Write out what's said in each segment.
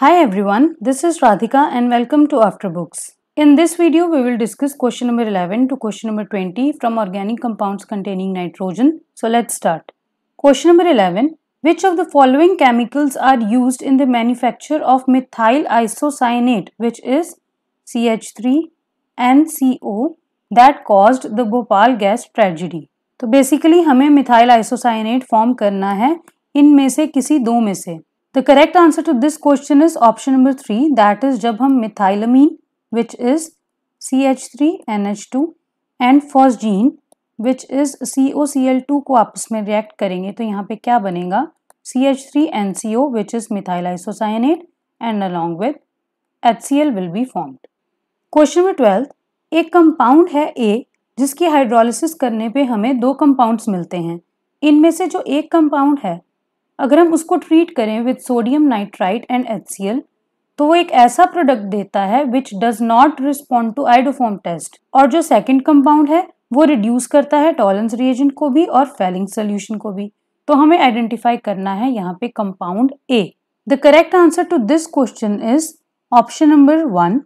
Hi everyone, this is Radhika and welcome to After Books. In this video, we will discuss question number 11 to question number 20 from organic compounds containing nitrogen. So let's start. Question number 11. Which of the following chemicals are used in the manufacture of methyl isocyanate which is CH3 NCO, that caused the Bhopal gas tragedy? So basically, हमें methyl isocyanate form करना है इनमें kisi do दो the correct answer to this question is option number three that is जब हम methylamine which is C H three N H two and phosgene which is C O C L two को आपस में react करेंगे तो यहाँ पे क्या बनेगा C H three N C O which is methyl isocyanate and along with H C L will be formed question number twelfth एक कंपाउंड है ए जिसकी हाइड्रोलिस करने पे हमें दो कंपाउंड्स मिलते हैं इनमें से जो एक कंपाउंड है अगर हम उसको ट्रीट करें with sodium nitrite and H तो वो एक ऐसा प्रोडक्ट देता है which does not respond to iodoform test और जो सेकेंड कंपाउंड है वो रिड्यूस करता है टॉलेंस रिएजेंट को भी और फेलिंग सोल्यूशन को भी तो हमें आइडेंटिफाई करना है यहाँ पे compound A the correct answer to this question is option number one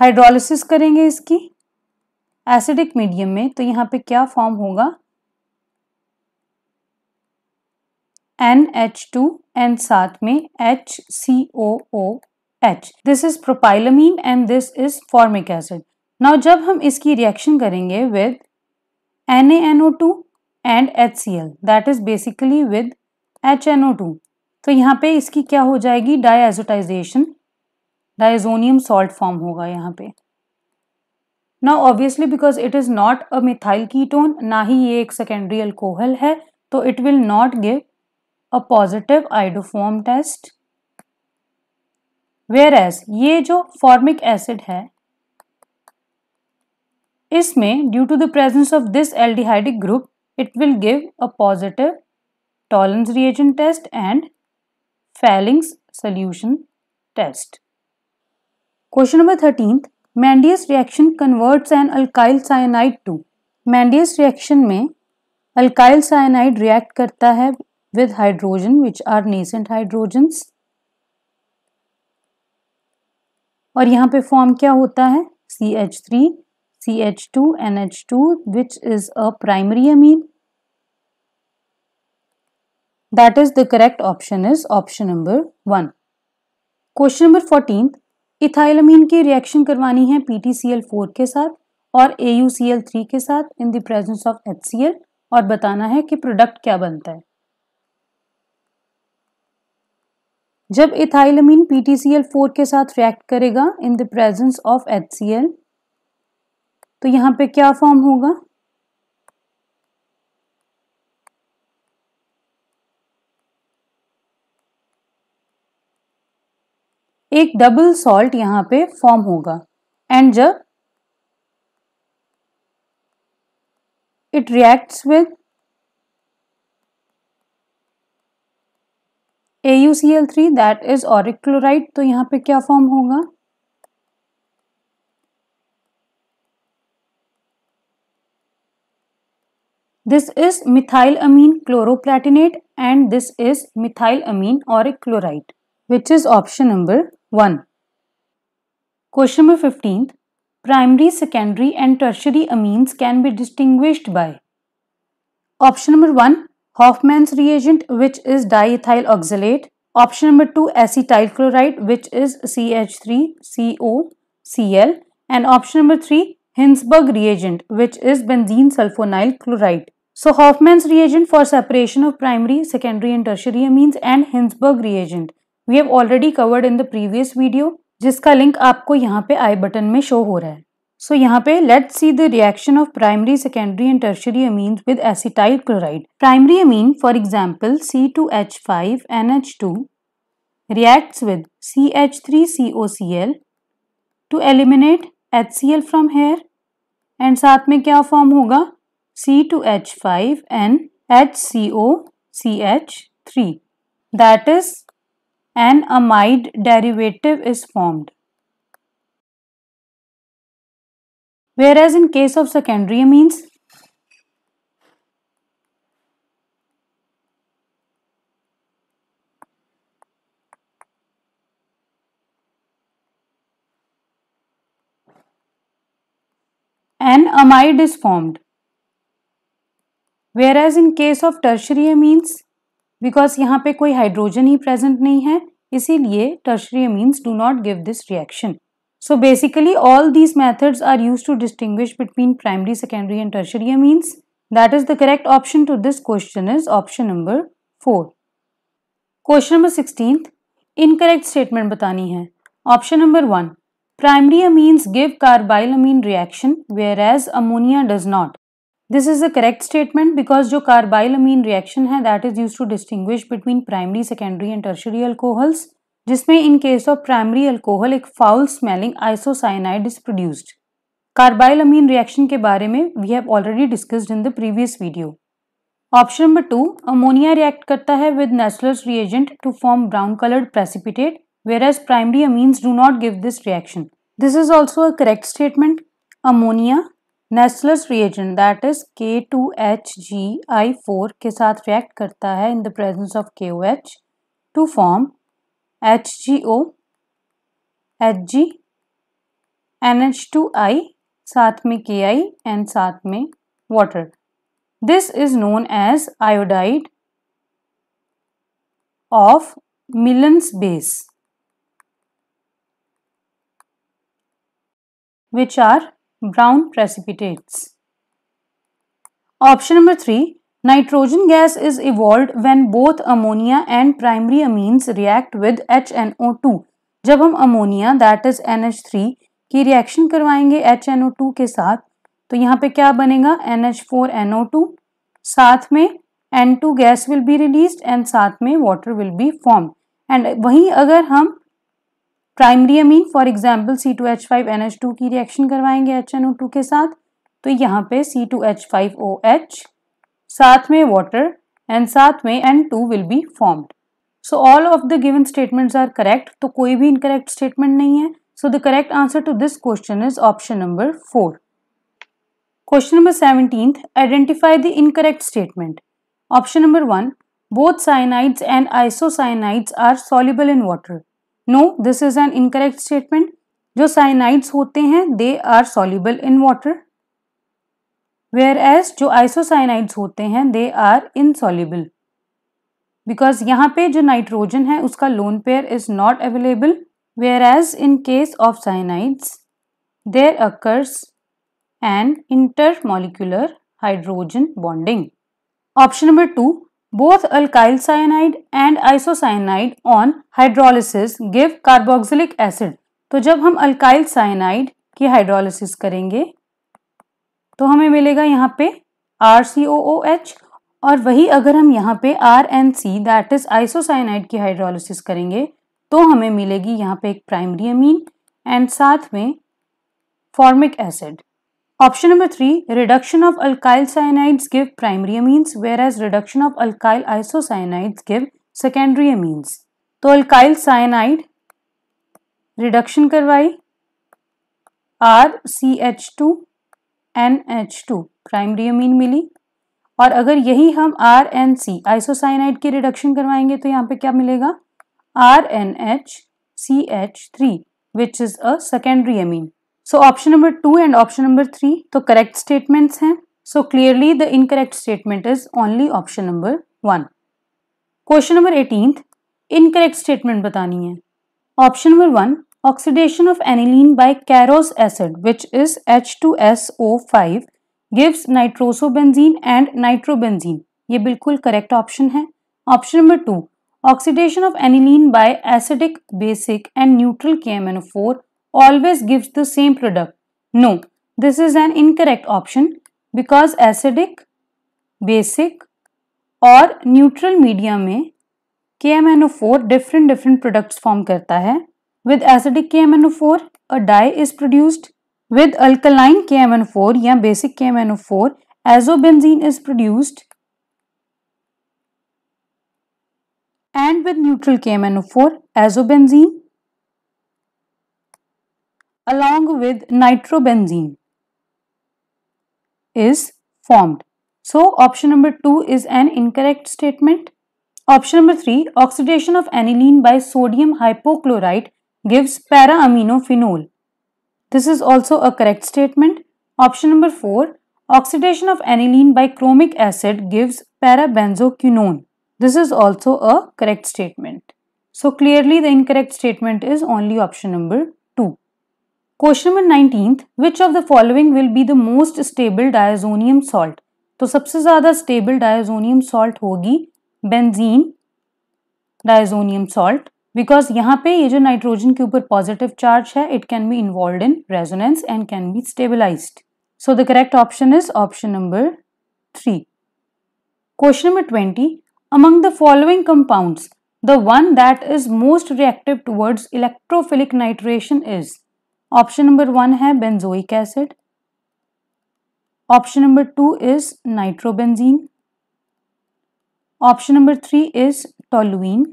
hydrolysis करेंगे इसकी एसिडिक मीडियम में तो यहाँ पे क्या फॉर्म होगा एन एच टू एंड साथ में H C O O H this is propylamine and this is formic acid now जब हम इसकी रिएक्शन करेंगे with N A N O two and H C L that is basically with H N O two तो यहाँ पे इसकी क्या हो जाएगी डायजोटाइजेशन डाइजोनियम सॉल्ट फॉर्म होगा यहाँ पे ना obviously because it is not a methyl ketone ना ही ये एक सेकेंडरी अल्कोहल है तो it will not give a positive iodoform test whereas ये जो फॉर्मिक एसिड है इसमें due to the presence of this aldehydic group it will give a positive Tollens reagent test and Fehling's solution test question number thirteenth Mendius reaction converts an alkyl cyanide to Mendius reaction में alkyl cyanide react करता है with hydrogen which are nascent hydrogens और यहाँ पे form क्या होता है C H three C H two N H two which is a primary amine that is the correct option is option number one question number fourteen ethylamine की reaction करवानी है P T के साथ और A के साथ in the presence of H और बताना है कि प्रोडक्ट क्या बनता है जब इथाइलमीन पी के साथ रिएक्ट करेगा in the presence of H तो यहाँ पे क्या फॉर्म होगा एक डबल सॉल्ट यहाँ पे फॉर्म होगा एंड जब it reacts with A U three that is auric chloride तो यहाँ पे क्या फॉर्म होगा this is methyl amine chloroplatinate and this is methyl amine auric chloride which is option number 1. Question number 15. Primary, secondary and tertiary amines can be distinguished by Option number 1. Hoffman's reagent which is diethyl oxalate. Option number 2. Acetyl chloride which is CH3COCl. And option number 3. Hinsberg reagent which is benzene sulfonyl chloride. So Hoffman's reagent for separation of primary, secondary and tertiary amines and Hinsberg reagent we have already covered in the previous video जिसका link आपको यहाँ पे आई button में show हो रहा है सो so, यहाँ पे let see the reaction of primary secondary and tertiary amine with acetyl chloride primary amine for example C two H five N H two with C C C H three O L two eliminate H C L from here and साथ में क्या form होगा C C two H H five N O C H three that is an amide derivative is formed. Whereas in case of secondary amines, an amide is formed. Whereas in case of tertiary amines, because यहाँ पे कोई hydrogen ही present नहीं है इसीलिए tertiary amines do not give this reaction so basically all these methods are use to distinguish between primary secondary and tertiary amines that is the correct option to this question is option number four question number sixteen incorrect statement बतानी है option number one primary amines give carbylamine reaction whereas ammonia does not this is a correct statement because जो carbylamine reaction है that is use to distinguish between primary secondary and tertiary alcohols जिसमें in case of primary alcohol एक foul smelling isocyanide is produced carbylamine reaction के बारे में we have already discussed in the previous video option number two ammonia react करता है with natural reagent to form brown coloured precipitate whereas primary amines do not give this reaction this is also a correct statement ammonia Nessler's reagent that is K two H G I four के साथ react करता है इन the presence of K O H two form H G O H G N H two I साथ में K I and साथ में water this is known as iodide of Millon's base which are brown precipitates option number three nitrogen gas is evolve when both ammonia and primary amines react with H N O two जब हम ammonia that is N H three की reaction करवाएंगे H N O two के साथ तो यहाँ पे क्या बनेगा N H four N O two साथ में N two gas will be release and साथ में water will be form and वहीं अगर हम primary amine for example C two H five N H two की रिएक्शन करवाएंगे एच एन ओ टू के साथ तो यहाँ पे C two H five O H साथ में वाटर एंड साथ में N two will be formed so all of the given statements are correct तो कोई भी इनकरेक्ट स्टेटमेंट नहीं है so the correct answer to this question is option number four question number seventeen identify the incorrect statement option number one both cyanides and isocyanides are soluble in water no this is an incorrect statement जो cyanides होते हैं they are soluble in water whereas जो isocyanides होते हैं they are insoluble because यहाँ पे जो nitrogen है उसका lone pair is not available whereas in case of cyanides there occurs and intermolecular hydrogen bonding option number two Both alkyl cyanide and isocyanide on hydrolysis give carboxylic acid. तो जब हम alkyl cyanide की hydrolysis करेंगे तो हमें मिलेगा यहाँ पे R C O O H और वही अगर हम यहाँ पे R N C that is isocyanide की हाइड्रोलिसिस करेंगे तो हमें मिलेगी यहाँ पे एक प्राइमरी अमीन एंड साथ में formic acid option number three reduction of alkyl cyanides give primary amines whereas reduction of alkyl isocyanide give secondary amines तो अल्काइल साइनाइड रिडक्शन करवाई R C H two N H two primary amine मिली और अगर यही हम R N C isocyanide की reduction करवाएंगे तो यहाँ पे क्या मिलेगा R N H C H three which is a secondary amine so option number to and option number three तो करेक्ट स्टेटमेंट्स हैं so clearly the incorrect statement is only option number one question number eighteen incorrect statement बतानी है option number one oxidation of aniline Caro's acid which is H two S O five gives nitrosobenzene and nitrobenzene ये बिल्कुल correct option है option number two oxidation of aniline by acidic basic and neutral K M N four always gives the same product. No, this is an incorrect option because acidic, basic और neutral media में K M N O four different different products form करता है with acidic K M N O four a dye is produced with alkaline K M N four या basic K M N O four azobenzene is produced and with neutral KMNO4, azobenzene along with nitrobenzene is formed. So option number 2 is an incorrect statement. Option number 3 oxidation of aniline by sodium hypochlorite gives para-aminophenol. This is also a correct statement. Option number 4 oxidation of aniline by chromic acid gives para benzoquinone. This is also a correct statement. So clearly the incorrect statement is only option number 2. Question number nineteen which of the following will be the most stable diazonium salt तो सबसे ज़्यादा stable diazonium salt होगी benzene diazonium salt because यहाँ पे ये जो nitrogen के ऊपर पॉजिटिव चार्ज है it can be involve in resonance and can be stabilize so the correct option is option number three question number twenty among the following compound the one that is most reactive towards electrophilic nitration is option number one है benzoic acid option number two is nitrobenzene option number three is toluene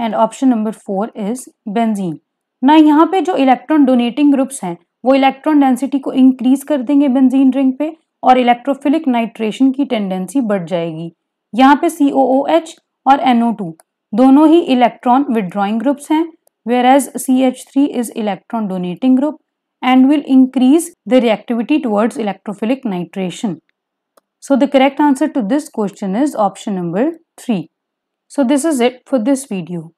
and option number four is benzene ना यहाँ पे जो electron donating groups हैं वो electron density को increase कर देंगे बेंजीन रिंग पे और इलेक्ट्रोफिलिक नाइट्रेशन की टेंडेंसी बढ़ जाएगी यहाँ पे सी और NO2 दोनों ही इलेक्ट्रॉन विड्रॉइंग ग्रुप्स हैं whereas CH3 is electron donating group and will increase the reactivity towards electrophilic nitration. So the correct answer to this question is option number 3. So this is it for this video.